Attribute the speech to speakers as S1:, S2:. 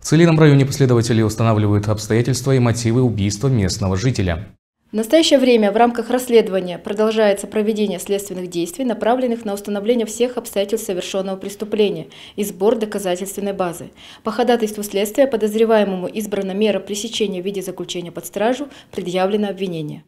S1: В Целином районе последователи устанавливают обстоятельства и мотивы убийства местного жителя.
S2: В настоящее время в рамках расследования продолжается проведение следственных действий, направленных на установление всех обстоятельств совершенного преступления и сбор доказательственной базы. По ходатайству следствия подозреваемому избрана мера пресечения в виде заключения под стражу, предъявлено обвинение.